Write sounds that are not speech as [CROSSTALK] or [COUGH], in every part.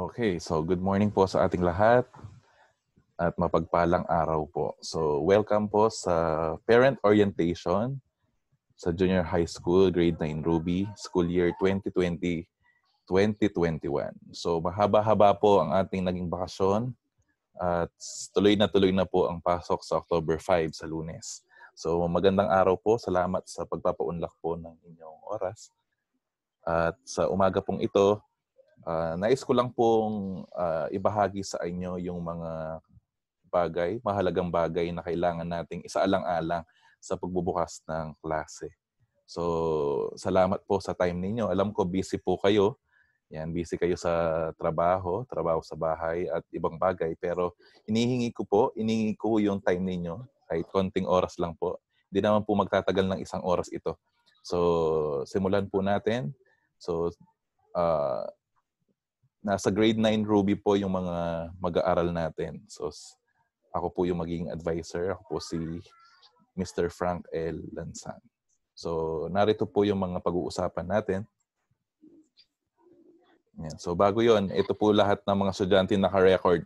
Okay, so good morning po sa ating lahat at mapagpalang araw po. So welcome po sa Parent Orientation sa Junior High School, Grade 9 Ruby, school year 2020-2021. So mahaba-haba po ang ating naging bakasyon at tuloy na tuloy na po ang pasok sa October 5 sa lunes. So magandang araw po. Salamat sa pagpapaunlak po ng inyong oras. At sa umaga pong ito, Uh, nais ko lang pong uh, ibahagi sa inyo yung mga bagay, mahalagang bagay na kailangan nating isaalang-alang sa pagbubukas ng klase. So, salamat po sa time ninyo. Alam ko busy po kayo. Yan, busy kayo sa trabaho, trabaho sa bahay at ibang bagay. Pero inihingi ko po, inihingi ko yung time ninyo. Kahit konting oras lang po. Hindi naman po magtatagal ng isang oras ito. So, simulan po natin. So, uh, nasa grade 9 Ruby po yung mga mag-aaral natin. So, ako po yung magiging advisor. Ako po si Mr. Frank L. Lansan. So, narito po yung mga pag-uusapan natin. Yan. So, bago yon ito po lahat ng mga estudyante naka-record.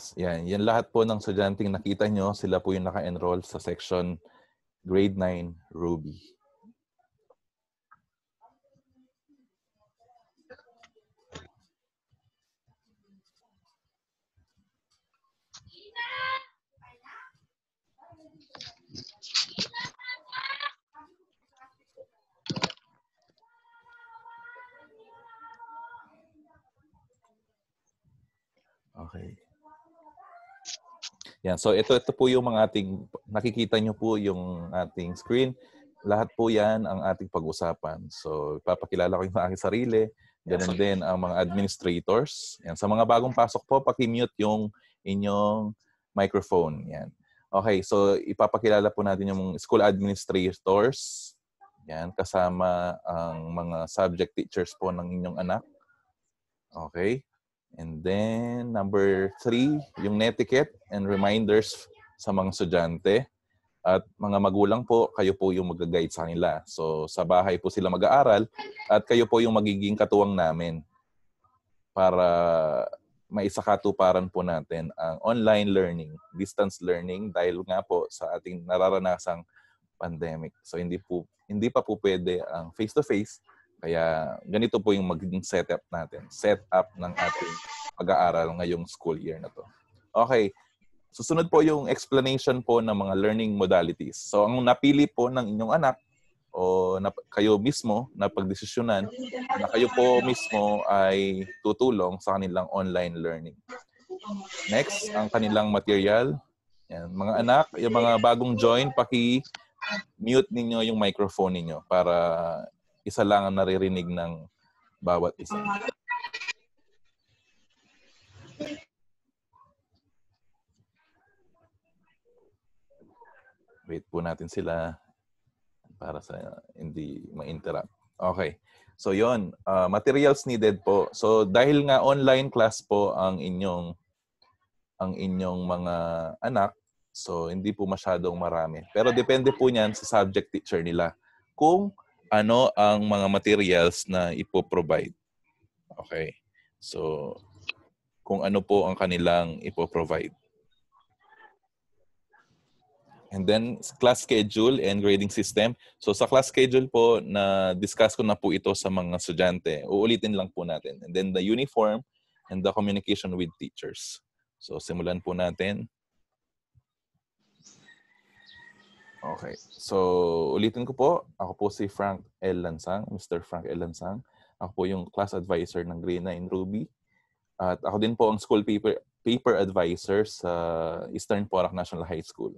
Yes, yan. Yan lahat po ng estudyanteng nakita nyo, sila po yung naka-enroll sa section grade 9 Ruby. Okay. Yan. So ito ito po yung mga ating nakikita niyo po yung ating screen. Lahat po 'yan ang ating pag-usapan. So ipapakilala ko yung aking sarili, ganun din ang mga administrators. Yan. Sa mga bagong pasok po, paki-mute yung inyong microphone. Yan. Okay, so ipapakilala po natin yung school administrators. Yan, kasama ang mga subject teachers po ng inyong anak. Okay? And then, number three, yung netiquette and reminders sa mga estudyante. At mga magulang po, kayo po yung mag-guide sa kanila. So, sa bahay po sila mag-aaral at kayo po yung magiging katuwang namin para maisakatuparan po natin ang online learning, distance learning dahil nga po sa ating nararanasang pandemic. So, hindi po hindi pa po pwede ang face-to-face -face, kaya ganito po yung magiging setup natin. Setup ng ating pag-aaral ngayong school year na to. Okay. Susunod po yung explanation po ng mga learning modalities. So ang napili po ng inyong anak o na, kayo mismo na pagdesisyonan na kayo po mismo ay tutulong sa kanilang online learning. Next, ang kanilang material. Yan. Mga anak, yung mga bagong join, paki-mute ninyo yung microphone ninyo para isa lang ang naririnig ng bawat isa. Wait po natin sila para sa hindi ma-interrupt. Okay. So yon, uh, ah, materials needed po. So dahil nga online class po ang inyong ang inyong mga anak, so hindi po masyadong marami. Pero depende po niyan sa subject teacher nila. Kung ano ang mga materials na ipo-provide. Okay. So, kung ano po ang kanilang ipo-provide. And then, class schedule and grading system. So, sa class schedule po, na-discuss ko na po ito sa mga estudyante. Uulitin lang po natin. And then, the uniform and the communication with teachers. So, simulan po natin. Okay. So, ulitin ko po. Ako po si Frank L. Lansang, Mr. Frank L. Lansang. Ako po yung class advisor ng Grade 9 Ruby. At ako din po ang school paper, paper advisor sa Eastern Porac National High School.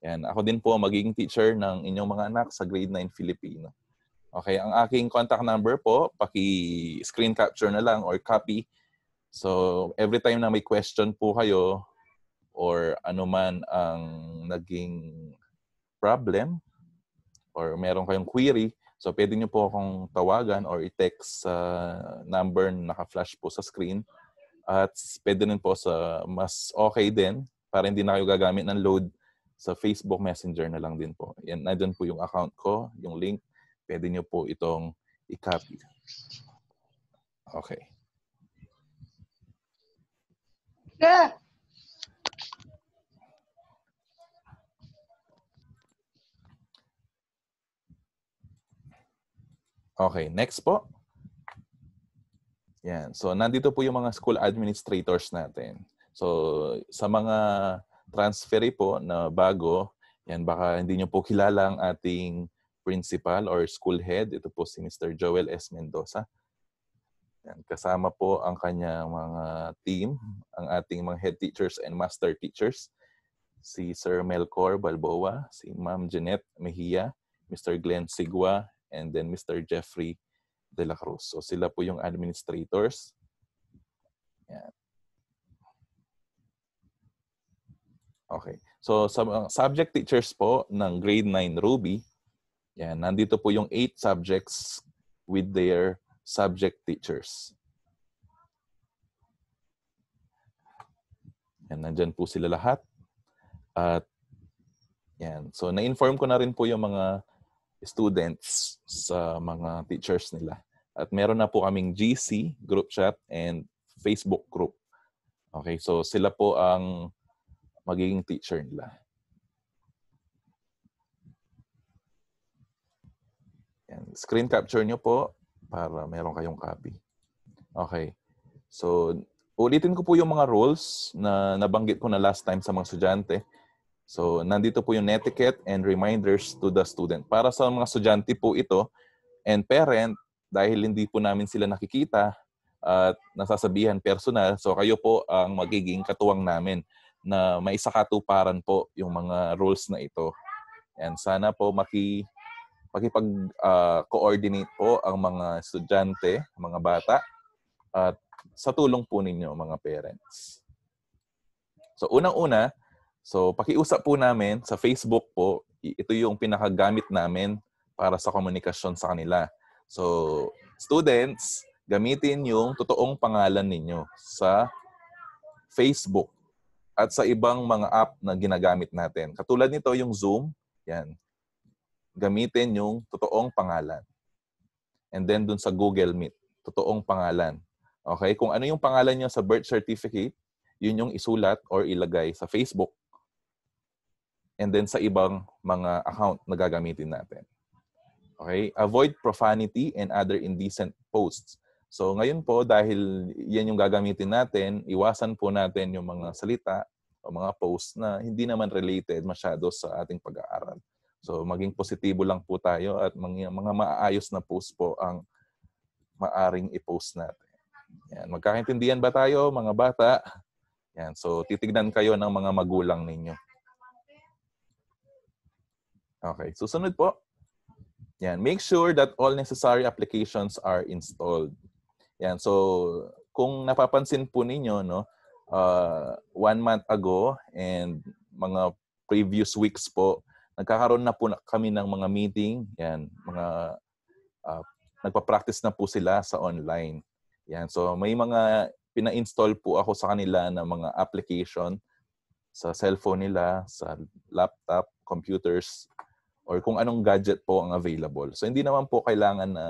And Ako din po magiging teacher ng inyong mga anak sa Grade 9 Filipino. Okay, ang aking contact number po, paki-screen capture na lang or copy. So, every time na may question po kayo or ano man ang naging problem or meron kayong query, so pwede nyo po akong tawagan or i-text sa uh, number na naka-flash po sa screen. At pwede rin po sa mas okay din para hindi na kayo gagamit ng load sa Facebook Messenger na lang din po. Yan, nandun po yung account ko, yung link. Pwede nyo po itong i-copy. Okay. Yeah. Okay, next po. Yan. So, nandito po yung mga school administrators natin. So, sa mga transferee po na bago, yan baka hindi nyo po kilala ang ating principal or school head. Ito po si Mr. Joel S. Mendoza. Yan. Kasama po ang kanyang mga team, ang ating mga head teachers and master teachers. Si Sir Melcor Balboa, si Ma'am Jeanette Mejia, Mr. Glenn Sigwa, and then Mr. Jeffrey De La Cruz. So sila po yung administrators. Yan. Okay. So sa subject teachers po ng grade 9 Ruby, yan, nandito po yung 8 subjects with their subject teachers. Yan, nandyan po sila lahat. At yan. So, na-inform ko na rin po yung mga students sa mga teachers nila. At meron na po kaming GC, group chat, and Facebook group. Okay, so sila po ang magiging teacher nila. Yan. Screen capture nyo po para meron kayong copy. Okay. So, ulitin ko po yung mga rules na nabanggit ko na last time sa mga estudyante. So, nandito po yung netiquette and reminders to the student. Para sa mga estudyante po ito and parent, dahil hindi po namin sila nakikita at nasasabihan personal, so kayo po ang magiging katuwang namin na may sakatuparan po yung mga rules na ito. And sana po maki pakipag-coordinate ah, uh, po ang mga estudyante, mga bata at sa tulong po ninyo mga parents. So unang-una, So, pakiusap po namin sa Facebook po, ito yung pinakagamit namin para sa komunikasyon sa kanila. So, students, gamitin yung totoong pangalan ninyo sa Facebook at sa ibang mga app na ginagamit natin. Katulad nito yung Zoom, yan. Gamitin yung totoong pangalan. And then dun sa Google Meet, totoong pangalan. Okay? Kung ano yung pangalan nyo sa birth certificate, yun yung isulat or ilagay sa Facebook and then sa ibang mga account na gagamitin natin. Okay? Avoid profanity and other indecent posts. So ngayon po, dahil yan yung gagamitin natin, iwasan po natin yung mga salita o mga posts na hindi naman related masyado sa ating pag-aaral. So maging positibo lang po tayo at mga, mga maayos na post po ang maaring i-post natin. Yan. Magkakaintindihan ba tayo mga bata? Yan. So titignan kayo ng mga magulang ninyo. Okay, susunod po. Yan, make sure that all necessary applications are installed. Yan, so kung napapansin po ninyo, no, uh, one month ago and mga previous weeks po, nagkakaroon na po kami ng mga meeting. Yan, mga uh, nagpa-practice na po sila sa online. Yan, so may mga pina-install po ako sa kanila ng mga application sa cellphone nila, sa laptop, computers, or kung anong gadget po ang available. So hindi naman po kailangan na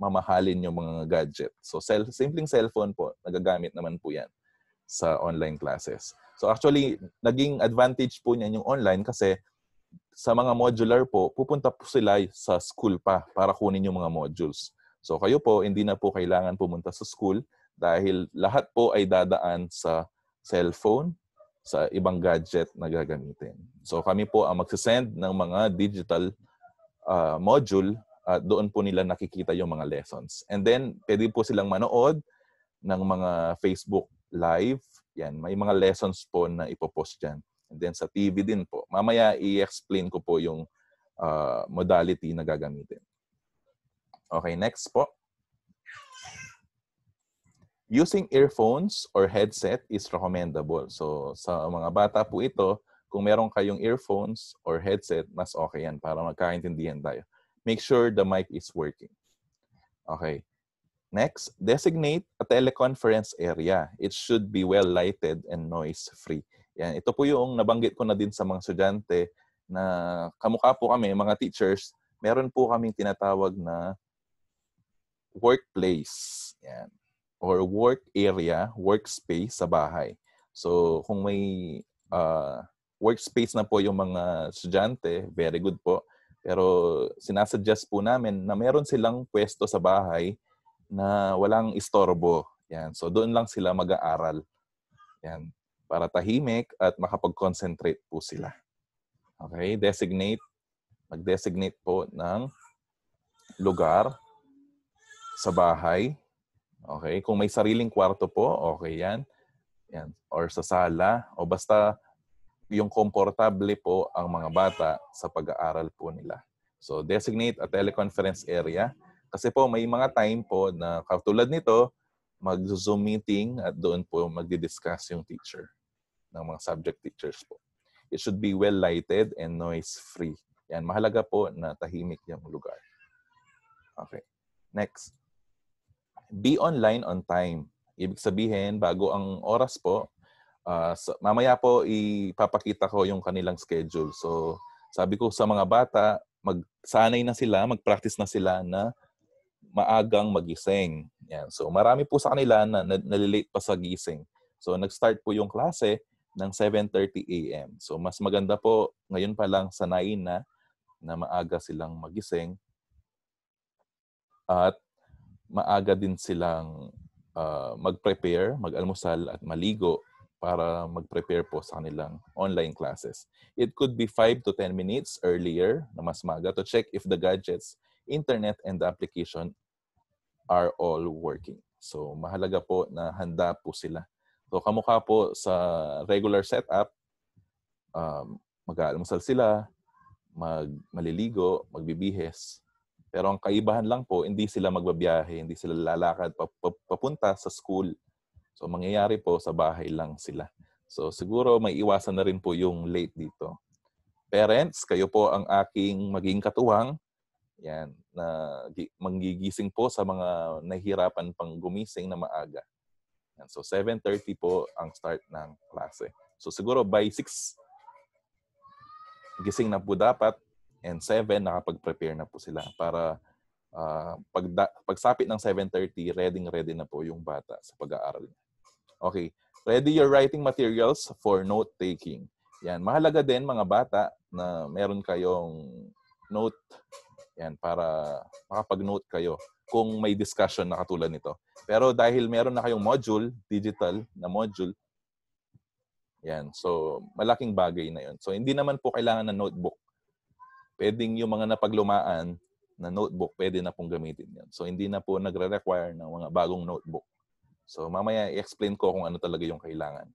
mamahalin yung mga gadget. So cell, simpleng cellphone po, nagagamit naman po yan sa online classes. So actually, naging advantage po niyan yung online kasi sa mga modular po, pupunta po sila sa school pa para kunin yung mga modules. So kayo po, hindi na po kailangan pumunta sa school dahil lahat po ay dadaan sa cellphone sa ibang gadget na gagamitin. So kami po ang magsisend ng mga digital uh, module at uh, doon po nila nakikita yung mga lessons. And then, pwede po silang manood ng mga Facebook Live. Yan, may mga lessons po na ipopost dyan. And then sa TV din po. Mamaya i-explain ko po yung uh, modality na gagamitin. Okay, next po. Using earphones or headset is recommendable. So sa mga bata po ito, kung meron kayong earphones or headset, mas okay yan para magkaintindihan tayo. Make sure the mic is working. Okay. Next, designate a teleconference area. It should be well-lighted and noise-free. Yan. Ito po yung nabanggit ko na din sa mga estudyante na kamukha po kami, mga teachers, meron po kaming tinatawag na workplace. Yan or work area, workspace sa bahay. So kung may uh, workspace na po yung mga estudyante, very good po. Pero sinasuggest po namin na meron silang pwesto sa bahay na walang istorbo. Yan. So doon lang sila mag-aaral. Yan. Para tahimik at makapag-concentrate po sila. Okay, designate. Mag-designate po ng lugar sa bahay Okay? Kung may sariling kwarto po, okay yan. yan. Or sa sala, o basta yung komportable po ang mga bata sa pag-aaral po nila. So, designate a teleconference area. Kasi po, may mga time po na katulad nito, mag-zoom meeting at doon po magdi-discuss yung teacher ng mga subject teachers po. It should be well lighted and noise free. Yan, mahalaga po na tahimik yung lugar. Okay. Next be online on time. Ibig sabihin, bago ang oras po, uh, ah, so, mamaya po ipapakita ko yung kanilang schedule. So, sabi ko sa mga bata, magsanay na sila, mag-practice na sila na maagang magising. Yan. So, marami po sa kanila na, na nalilate pa sa gising. So, nag-start po yung klase ng 7.30 a.m. So, mas maganda po ngayon pa lang sanayin na na maaga silang magising. At maaga din silang uh, mag-prepare, mag-almusal at maligo para mag-prepare po sa kanilang online classes. It could be 5 to 10 minutes earlier na mas maga to check if the gadgets, internet, and the application are all working. So mahalaga po na handa po sila. So kamukha po sa regular setup, um, mag-aalmusal sila, mag maliligo, magbibihes, pero ang kaibahan lang po, hindi sila magbabiyahe, hindi sila lalakad papunta sa school. So mangyayari po sa bahay lang sila. So siguro may iwasan na rin po yung late dito. Parents, kayo po ang aking maging katuwang. Yan, na manggigising po sa mga nahihirapan pang gumising na maaga. Yan, so 7.30 po ang start ng klase. So siguro by 6, gising na po dapat and 7, nakapag-prepare na po sila para uh, ah, pagda- pagsapit ng 7.30, ready-ready na po yung bata sa pag-aaral Okay. Ready your writing materials for note-taking. Yan. Mahalaga din mga bata na meron kayong note yan para makapag-note kayo kung may discussion na katulad nito. Pero dahil meron na kayong module, digital na module, yan. So, malaking bagay na yon. So, hindi naman po kailangan ng notebook pwedeng yung mga napaglumaan na notebook, pwede na pong gamitin yan. So, hindi na po nagre-require ng mga bagong notebook. So, mamaya i-explain ko kung ano talaga yung kailangan.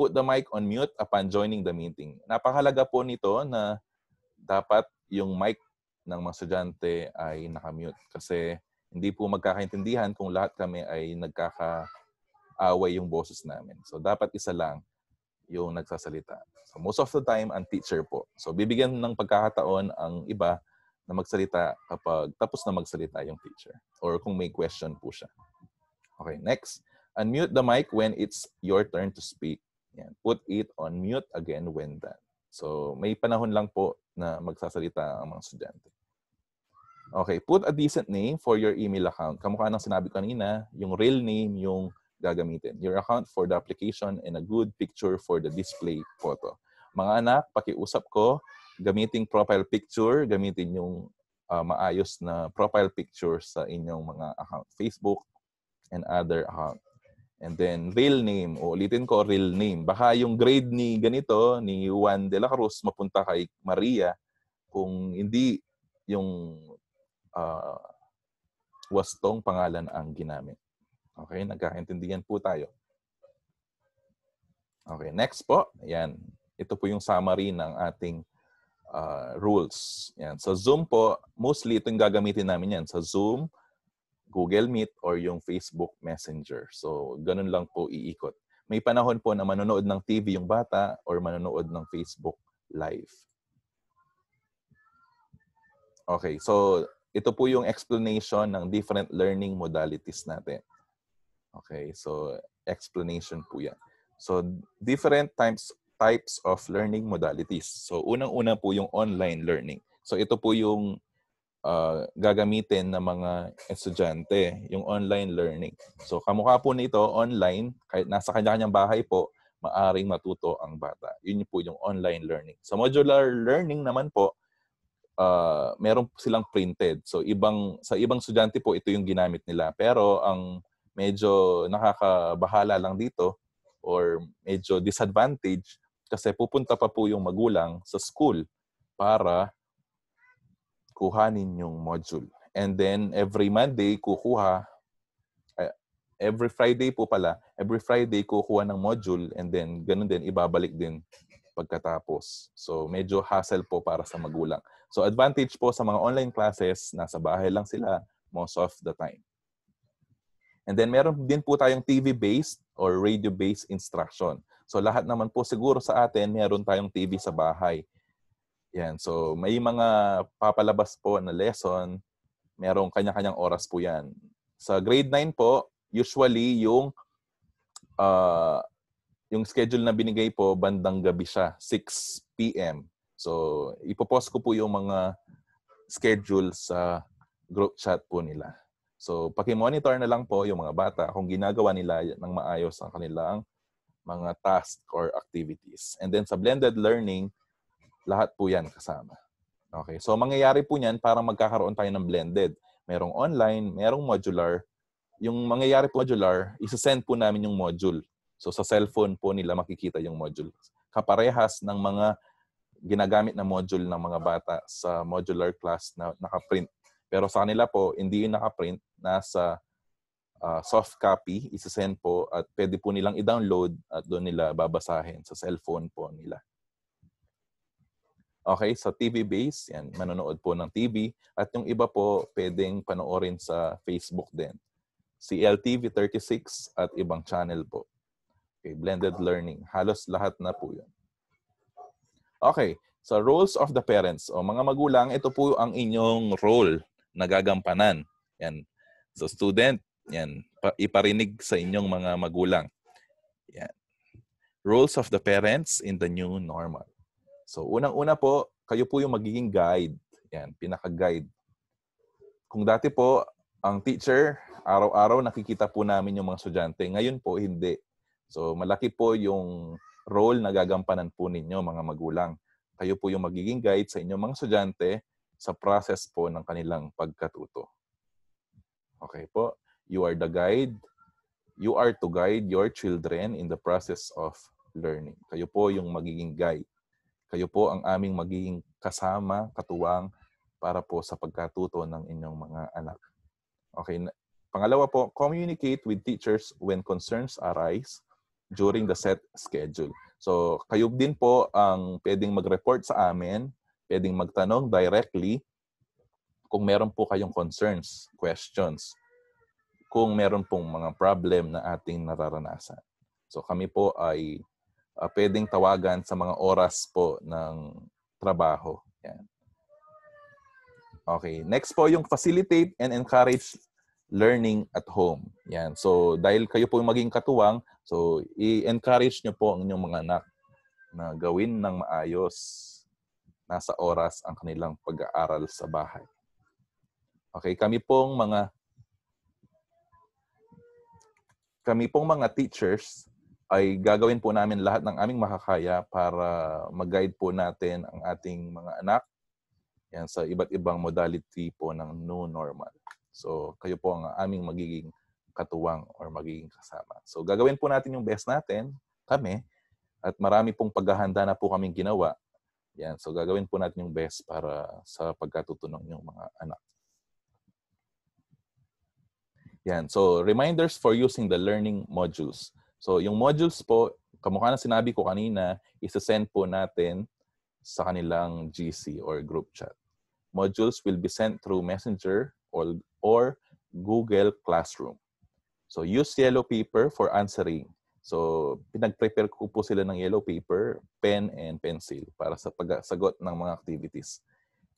Put the mic on mute upon joining the meeting. Napakahalaga po nito na dapat yung mic ng mga estudyante ay nakamute kasi hindi po magkakaintindihan kung lahat kami ay nagkaka-away yung boses namin. So, dapat isa lang yung nagsasalita. So most of the time, ang teacher po. So bibigyan ng pagkakataon ang iba na magsalita kapag tapos na magsalita yung teacher or kung may question po siya. Okay, next. Unmute the mic when it's your turn to speak. Yan. Put it on mute again when done. So, may panahon lang po na magsasalita ang mga estudyante. Okay, put a decent name for your email account. Kamukha ng sinabi ko kanina, yung real name, yung gagamitin. Your account for the application and a good picture for the display photo. Mga anak, pakiusap ko, gamitin profile picture, gamitin yung uh, maayos na profile picture sa inyong mga account. Facebook and other account. And then, real name. O, ulitin ko, real name. Baka yung grade ni ganito, ni Juan de la Cruz, mapunta kay Maria. Kung hindi yung uh, wastong pangalan ang ginamit. Okay, nagkaintindihan po tayo. Okay, next po. Ayan. Ito po yung summary ng ating uh, rules. Ayan. Sa Zoom po, mostly itong gagamitin namin yan. Sa Zoom, Google Meet, or yung Facebook Messenger. So, ganun lang po iikot. May panahon po na manonood ng TV yung bata or manonood ng Facebook Live. Okay, so ito po yung explanation ng different learning modalities natin. Okay, so explanation po yan. So different types types of learning modalities. So unang-una po yung online learning. So ito po yung uh, gagamitin ng mga estudyante, yung online learning. So kamukha po nito online, kahit nasa kanya-kanyang bahay po, maaring matuto ang bata. Yun po yung online learning. So modular learning naman po, uh, meron silang printed. So ibang sa ibang estudyante po ito yung ginamit nila. Pero ang medyo nakakabahala lang dito or medyo disadvantage kasi pupunta pa po yung magulang sa school para kuhanin yung module. And then every Monday kukuha eh, every Friday po pala, every Friday kukuha ng module and then ganun din ibabalik din pagkatapos. So medyo hassle po para sa magulang. So advantage po sa mga online classes, nasa bahay lang sila most of the time. And then meron din po tayong TV-based or radio-based instruction. So lahat naman po siguro sa atin, meron tayong TV sa bahay. Yan. So may mga papalabas po na lesson. Merong kanya-kanyang oras po yan. Sa grade 9 po, usually yung uh, yung schedule na binigay po, bandang gabi siya, 6 p.m. So, ipopost ko po yung mga schedule sa group chat po nila. So, paki-monitor na lang po yung mga bata kung ginagawa nila ng maayos ang kanilang mga task or activities. And then sa blended learning, lahat po yan kasama. Okay, so mangyayari po niyan para magkakaroon tayo ng blended. Merong online, merong modular. Yung mangyayari po modular, isa-send po namin yung module. So sa cellphone po nila makikita yung module. Kaparehas ng mga ginagamit na module ng mga bata sa modular class na nakaprint. Pero sa kanila po, hindi yung nakaprint, nasa uh, soft copy, isasend po at pwede po nilang i-download at doon nila babasahin sa cellphone po nila. Okay, sa TV base, yan, manonood po ng TV. At yung iba po, pwedeng panoorin sa Facebook din. Si ltv 36 at ibang channel po. Okay, blended learning. Halos lahat na po yun. Okay, sa so roles of the parents. O, mga magulang, ito po ang inyong role na gagampanan. Yan, So student, yan, iparinig sa inyong mga magulang. Yan. Roles of the parents in the new normal. So unang-una po, kayo po yung magiging guide. Yan, pinaka-guide. Kung dati po, ang teacher, araw-araw nakikita po namin yung mga estudyante. Ngayon po, hindi. So malaki po yung role na gagampanan po ninyo mga magulang. Kayo po yung magiging guide sa inyong mga estudyante sa process po ng kanilang pagkatuto. Okay po. You are the guide. You are to guide your children in the process of learning. Kayo po yung magiging guide. Kayo po ang aming magiging kasama, katuwang para po sa pagkatuto ng inyong mga anak. Okay, pangalawa po, communicate with teachers when concerns arise during the set schedule. So, kayo din po ang pwedeng mag-report sa amin, pwedeng magtanong directly kung meron po kayong concerns, questions, kung meron pong mga problem na ating nararanasan. So kami po ay uh, pwedeng tawagan sa mga oras po ng trabaho. Yan. Okay, next po yung facilitate and encourage learning at home. Yan. So dahil kayo po yung maging katuwang, so i-encourage nyo po ang inyong mga anak na gawin ng maayos nasa oras ang kanilang pag-aaral sa bahay. Okay, kami pong mga kami pong mga teachers ay gagawin po namin lahat ng aming makakaya para mag-guide po natin ang ating mga anak yan sa iba't ibang modality po ng new normal. So, kayo po ang aming magiging katuwang or magiging kasama. So, gagawin po natin yung best natin, kami, at marami pong paghahanda na po kaming ginawa. Yan, so gagawin po natin yung best para sa pagkatuto ng mga anak. Yan. So, reminders for using the learning modules. So, yung modules po, kamukha na sinabi ko kanina, isa-send po natin sa kanilang GC or group chat. Modules will be sent through Messenger or, or Google Classroom. So, use yellow paper for answering. So, pinag-prepare ko po sila ng yellow paper, pen, and pencil para sa pagsagot ng mga activities.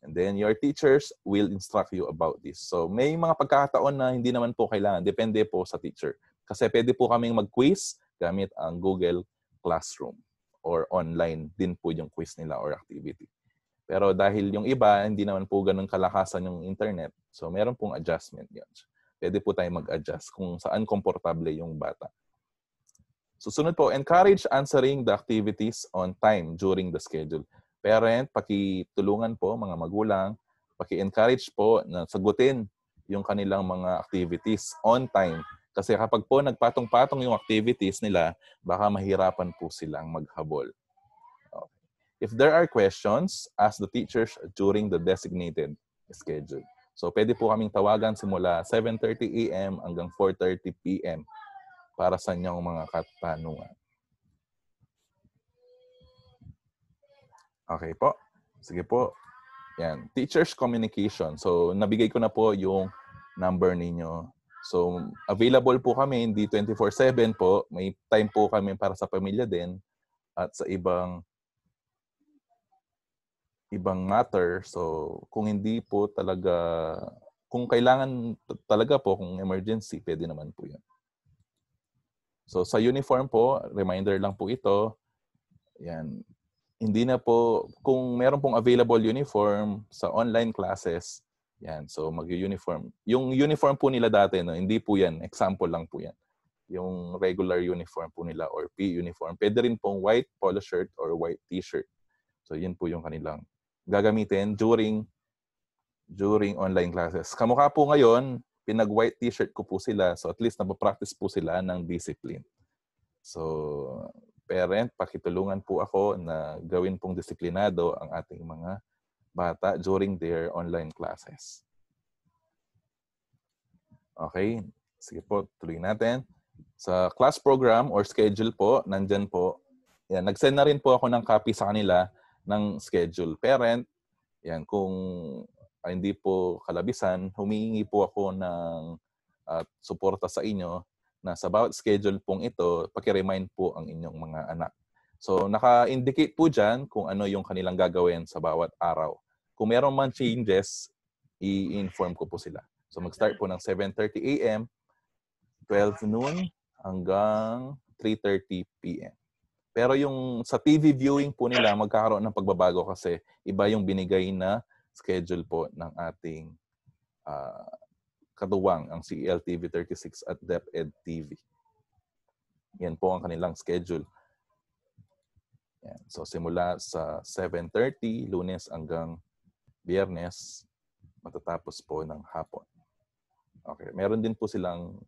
And then your teachers will instruct you about this. So may mga pagkakataon na hindi naman po kailangan. Depende po sa teacher. Kasi pwede po kaming mag-quiz gamit ang Google Classroom or online din po yung quiz nila or activity. Pero dahil yung iba, hindi naman po ganun kalakasan yung internet. So meron pong adjustment yun. Pwede po tayong mag-adjust kung saan komportable yung bata. Susunod po, encourage answering the activities on time during the schedule parent, pakitulungan po mga magulang, paki-encourage po na sagutin yung kanilang mga activities on time. Kasi kapag po nagpatong-patong yung activities nila, baka mahirapan po silang maghabol. If there are questions, ask the teachers during the designated schedule. So pwede po kaming tawagan simula 7.30 a.m. hanggang 4.30 p.m. para sa inyong mga katanungan. Okay po. Sige po. Yan. Teacher's communication. So, nabigay ko na po yung number ninyo. So, available po kami, hindi 24-7 po. May time po kami para sa pamilya din at sa ibang ibang matter. So, kung hindi po talaga, kung kailangan talaga po, kung emergency, pwede naman po yun. So, sa uniform po, reminder lang po ito. Yan hindi na po, kung meron pong available uniform sa online classes, yan, so mag-uniform. Yung uniform po nila dati, no, hindi po yan, example lang po yan. Yung regular uniform po nila or P uniform. Pwede rin pong white polo shirt or white t-shirt. So yun po yung kanilang gagamitin during during online classes. Kamukha po ngayon, pinag-white t-shirt ko po sila. So at least napapractice po sila ng discipline. So parent, pakitulungan po ako na gawin pong disiplinado ang ating mga bata during their online classes. Okay, sige po, tuloy natin. Sa class program or schedule po, nandyan po, yan, nag-send na rin po ako ng copy sa kanila ng schedule. Parent, yan, kung ay, ah, hindi po kalabisan, humihingi po ako ng at ah, suporta sa inyo na sa bawat schedule pong ito, paki-remind po ang inyong mga anak. So naka-indicate po dyan kung ano yung kanilang gagawin sa bawat araw. Kung meron man changes, i-inform ko po sila. So mag-start po ng 7.30 a.m., 12 noon, hanggang 3.30 p.m. Pero yung sa TV viewing po nila, magkakaroon ng pagbabago kasi iba yung binigay na schedule po ng ating uh, katuwang ang CEL 36 at DepEd TV. Yan po ang kanilang schedule. Yan. So simula sa 7.30 lunes hanggang biyernes, matatapos po ng hapon. Okay. Meron din po silang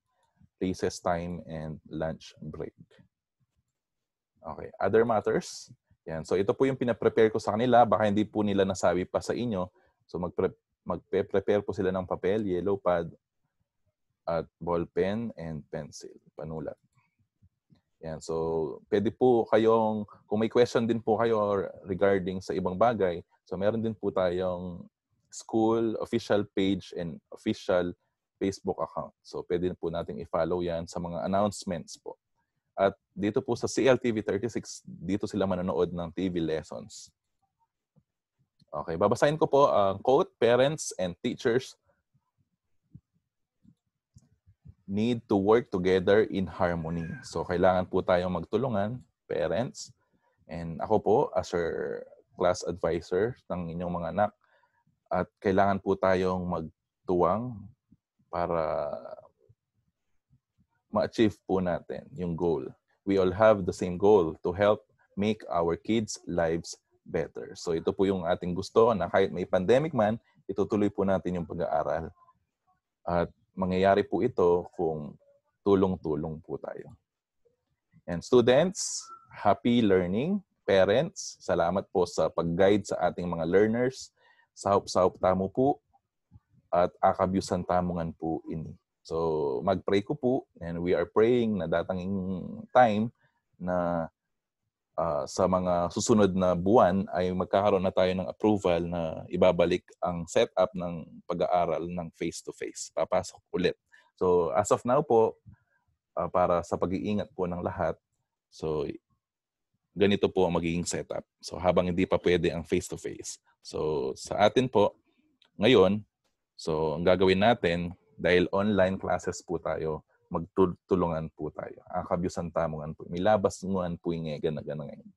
recess time and lunch break. Okay. Other matters. Yan. So ito po yung pinaprepare ko sa kanila. Baka hindi po nila nasabi pa sa inyo. So magpre magpe-prepare po sila ng papel, yellow pad, at ball pen and pencil, panulat. Yan. So, pwede po kayong, kung may question din po kayo regarding sa ibang bagay, so meron din po tayong school official page and official Facebook account. So, pwede po natin i-follow yan sa mga announcements po. At dito po sa CLTV 36, dito sila manonood ng TV lessons. Okay, babasahin ko po ang uh, quote, parents and teachers need to work together in harmony. So kailangan po tayong magtulungan, parents. And ako po as your class advisor ng inyong mga anak at kailangan po tayong magtuwang para ma-achieve po natin yung goal. We all have the same goal to help make our kids' lives better. So ito po yung ating gusto na kahit may pandemic man, itutuloy po natin yung pag-aaral. At mangyayari po ito kung tulong-tulong po tayo. And students, happy learning. Parents, salamat po sa pag-guide sa ating mga learners. Sahop-sahop tamo po at akabyusan tamongan po ini. So, mag-pray ko po and we are praying na datanging time na uh, sa mga susunod na buwan ay magkakaroon na tayo ng approval na ibabalik ang setup ng pag-aaral ng face-to-face. Papasok ulit. So as of now po, uh, para sa pag-iingat po ng lahat, so ganito po ang magiging setup. So habang hindi pa pwede ang face-to-face. So sa atin po, ngayon, so ang gagawin natin, dahil online classes po tayo, magtulungan po tayo. Ang Akabyusan tamongan po. Milabas nguan po yung ganagana ngayon.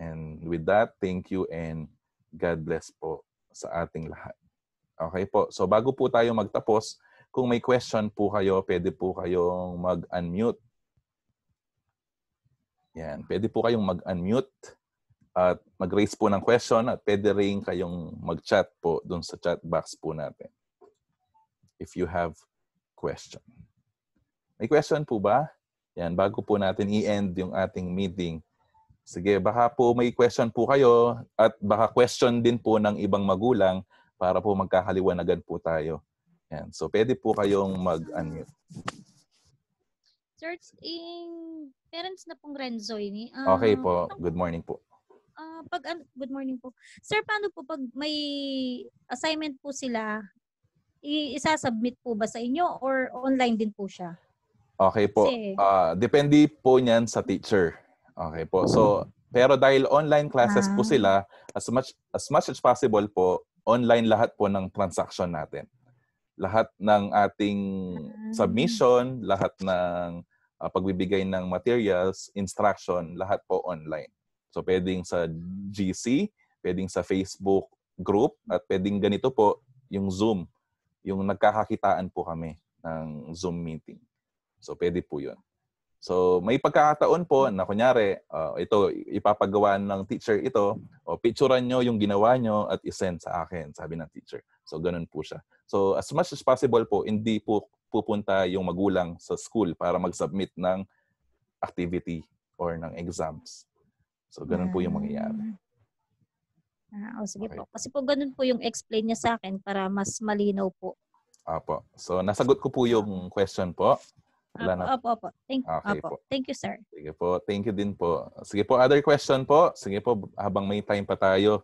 And with that, thank you and God bless po sa ating lahat. Okay po. So bago po tayo magtapos, kung may question po kayo, pwede po kayong mag-unmute. Yan. Pwede po kayong mag-unmute at mag-raise po ng question at pwede rin kayong mag-chat po dun sa chat box po natin if you have question. May question po ba? Yan, bago po natin i-end yung ating meeting. Sige, baka po may question po kayo at baka question din po ng ibang magulang para po magkakaliwanagan po tayo. Yan. So, pwede po kayong mag-unmute. Sir, in parents na pong Renzo ini. Uh, okay po. Good morning po. Uh, pag good morning po. Sir, paano po pag may assignment po sila, i- submit po ba sa inyo or online din po siya? Okay po. Uh, depende po niyan sa teacher. Okay po. So, pero dahil online classes ah. po sila, as much, as much as possible po, online lahat po ng transaction natin. Lahat ng ating ah. submission, lahat ng uh, pagbibigay ng materials, instruction, lahat po online. So, pwedeng sa GC, pwedeng sa Facebook group, at pwedeng ganito po yung Zoom. Yung nagkakakitaan po kami ng Zoom meeting. So, pwede po yun. So, may pagkakataon po na kunyari, uh, ito, ipapagawa ng teacher ito, o picturean nyo yung ginawa nyo at isend sa akin, sabi ng teacher. So, ganun po siya. So, as much as possible po, hindi po pupunta yung magulang sa school para mag-submit ng activity or ng exams. So, ganun po yung ah. mangyayari. Ah, oh, sige okay. po. Kasi po ganun po yung explain niya sa akin para mas malinaw po. Apo. So, nasagot ko po yung question po. Wala opo, na. Opo, opo. Thank, okay opo. po. Thank you, sir. Sige po. Thank you din po. Sige po, other question po. Sige po, habang may time pa tayo.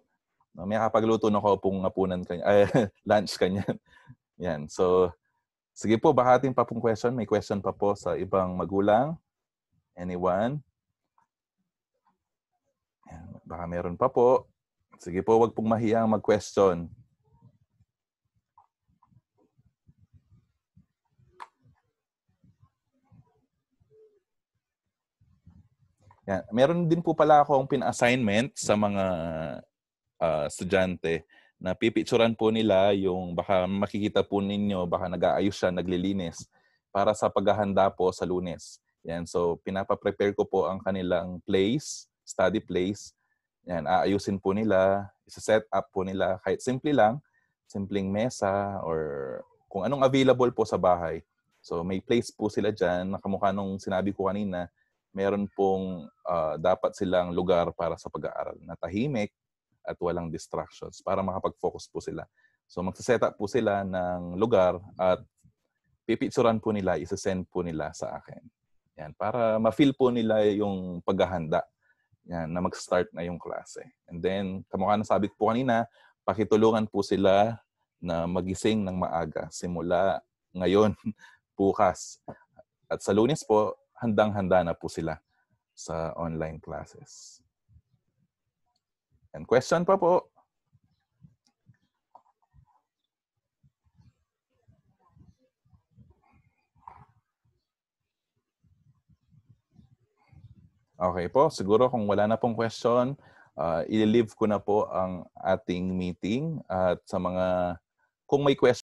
May kapagluto na ko pong hapunan kanya. Ay, [LAUGHS] lunch kanya. Yan. So, sige po, bahatin pa pong question. May question pa po sa ibang magulang. Anyone? Yan. Baka meron pa po. Sige po, wag pong mahiyang mag-question. Yan. Meron din po pala akong pin-assignment sa mga uh, estudyante na pipicturan po nila yung baka makikita po ninyo, baka nag-aayos siya, naglilinis para sa paghahanda po sa lunes. Yan, so pinapa-prepare ko po ang kanilang place, study place. Yan, aayusin po nila, isa-set up po nila kahit simple lang, simpleng mesa or kung anong available po sa bahay. So may place po sila dyan, nakamukha nung sinabi ko kanina, meron pong uh, dapat silang lugar para sa pag-aaral na tahimik at walang distractions para makapag-focus po sila. So magsaset up po sila ng lugar at pipitsuran po nila, isa-send po nila sa akin. Yan, para ma-feel po nila yung paghahanda yan, na mag-start na yung klase. And then, kamukha na sabi po kanina, pakitulungan po sila na magising ng maaga simula ngayon, [LAUGHS] bukas. At sa lunes po, handang-handa na po sila sa online classes. And question pa po. Okay po, siguro kung wala na pong question, uh, ah, i-leave ko na po ang ating meeting at sa mga kung may question